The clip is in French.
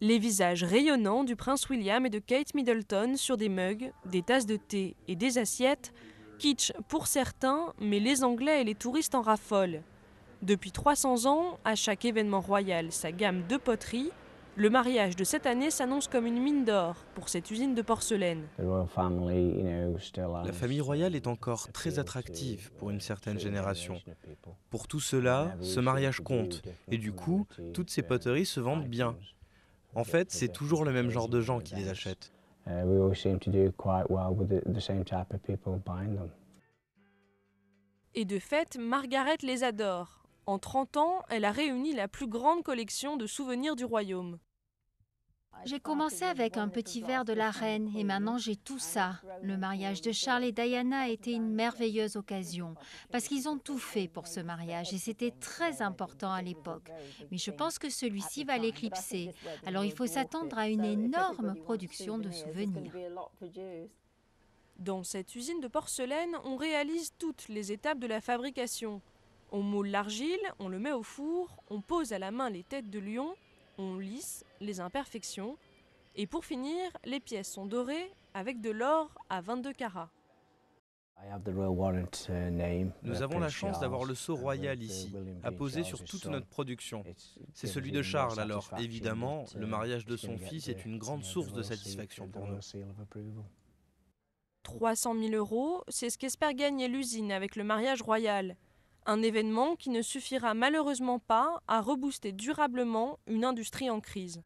Les visages rayonnants du prince William et de Kate Middleton sur des mugs, des tasses de thé et des assiettes, kitsch pour certains, mais les Anglais et les touristes en raffolent. Depuis 300 ans, à chaque événement royal, sa gamme de poteries, le mariage de cette année s'annonce comme une mine d'or pour cette usine de porcelaine. La famille royale est encore très attractive pour une certaine génération. Pour tout cela, ce mariage compte et du coup, toutes ces poteries se vendent bien. En fait, c'est toujours le même genre de gens qui les achètent. Et de fait, Margaret les adore. En 30 ans, elle a réuni la plus grande collection de souvenirs du royaume. J'ai commencé avec un petit verre de la reine et maintenant j'ai tout ça. Le mariage de Charles et Diana a été une merveilleuse occasion parce qu'ils ont tout fait pour ce mariage et c'était très important à l'époque. Mais je pense que celui-ci va l'éclipser. Alors il faut s'attendre à une énorme production de souvenirs. Dans cette usine de porcelaine, on réalise toutes les étapes de la fabrication. On moule l'argile, on le met au four, on pose à la main les têtes de lion, on lisse les imperfections, et pour finir, les pièces sont dorées avec de l'or à 22 carats. Uh, nous uh, avons la chance d'avoir le sceau uh, royal ici, à poser sur toute notre production. C'est celui de Charles alors. Évidemment, le mariage de son fils est une grande source de satisfaction pour nous. 300 000 euros, c'est ce qu'espère gagner l'usine avec le mariage royal. Un événement qui ne suffira malheureusement pas à rebooster durablement une industrie en crise.